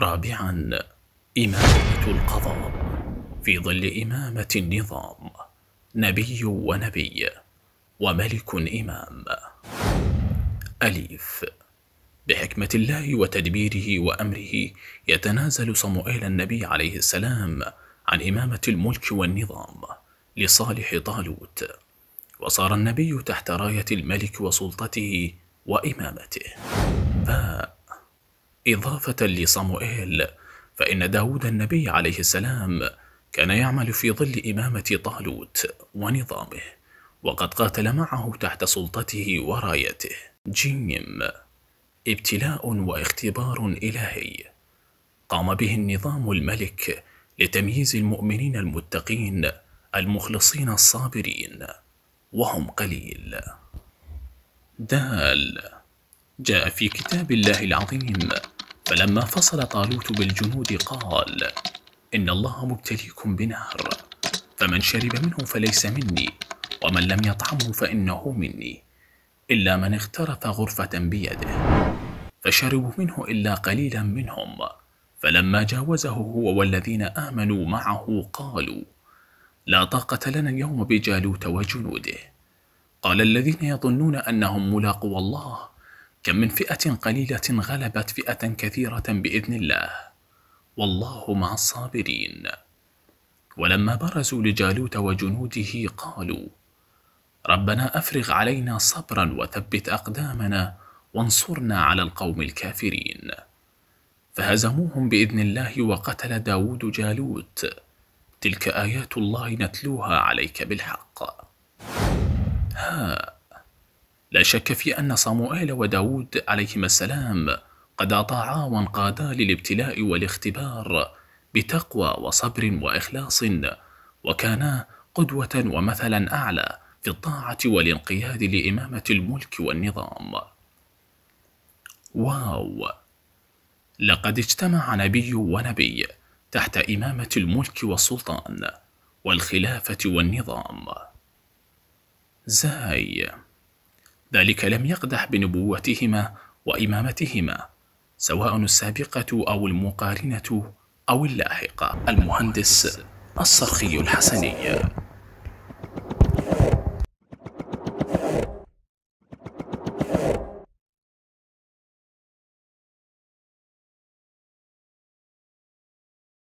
رابعا إمامة القضاء في ظل إمامة النظام نبي ونبي وملك إمام أليف بحكمة الله وتدبيره وأمره يتنازل صموئيل النبي عليه السلام عن إمامة الملك والنظام لصالح طالوت وصار النبي تحت راية الملك وسلطته وإمامته باء إضافة لصموئيل فإن داود النبي عليه السلام كان يعمل في ظل إمامة طالوت ونظامه وقد قاتل معه تحت سلطته ورايته جيم ابتلاء واختبار إلهي قام به النظام الملك لتمييز المؤمنين المتقين المخلصين الصابرين وهم قليل دال جاء في كتاب الله العظيم فلما فصل طالوت بالجنود قال إن الله مبتليكم بنار فمن شرب منه فليس مني ومن لم يطعمه فإنه مني إلا من اغترف غرفة بيده فشربوا منه إلا قليلا منهم فلما جاوزه هو والذين آمنوا معه قالوا لا طاقة لنا اليوم بجالوت وجنوده قال الذين يظنون أنهم ملاقوا الله كم من فئة قليلة غلبت فئة كثيرة بإذن الله والله مع الصابرين ولما برزوا لجالوت وجنوده قالوا ربنا أفرغ علينا صبرا وثبت أقدامنا وانصرنا على القوم الكافرين فهزموهم بإذن الله وقتل داود جالوت تلك آيات الله نتلوها عليك بالحق ها لا شك في أن صموئيل وداود عليهما السلام قد أطاعا وانقادا للابتلاء والاختبار بتقوى وصبر وإخلاص وكانا قدوة ومثلا أعلى في الطاعة والانقياد لإمامة الملك والنظام واو لقد اجتمع نبي ونبي تحت إمامة الملك والسلطان والخلافة والنظام زاي ذلك لم يقدح بنبوتهما وإمامتهما سواء السابقة أو المقارنة أو اللاحقة المهندس الصرخي الحسني